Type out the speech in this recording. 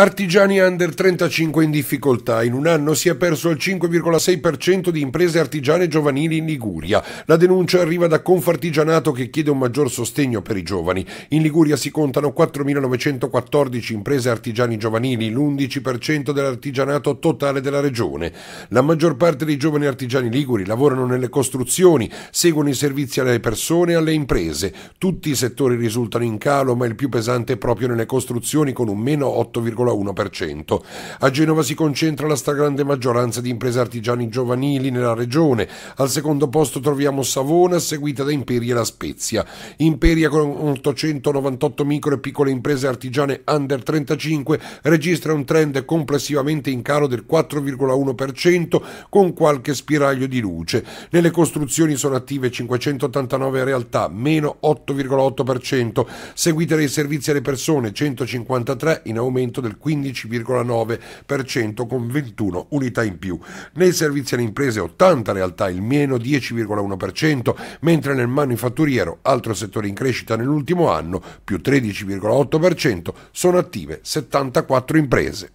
Artigiani under 35 in difficoltà. In un anno si è perso il 5,6% di imprese artigiane giovanili in Liguria. La denuncia arriva da Confartigianato che chiede un maggior sostegno per i giovani. In Liguria si contano 4.914 imprese artigiani giovanili, l'11% dell'artigianato totale della regione. La maggior parte dei giovani artigiani liguri lavorano nelle costruzioni, seguono i servizi alle persone e alle imprese. Tutti i settori risultano in calo, ma il più pesante è proprio nelle costruzioni con un meno 8,5% l'1,1%. A Genova si concentra la stragrande maggioranza di imprese artigiani giovanili nella regione. Al secondo posto troviamo Savona, seguita da Imperia e La Spezia. Imperia con 898 micro e piccole imprese artigiane under 35 registra un trend complessivamente in calo del 4,1% con qualche spiraglio di luce. Nelle costruzioni sono attive 589 realtà, meno 8,8%, seguite dai servizi alle persone 153 in aumento del 15,9% con 21 unità in più. Nei servizi alle imprese 80 realtà il meno 10,1%, mentre nel manifatturiero, altro settore in crescita nell'ultimo anno, più 13,8%, sono attive 74 imprese.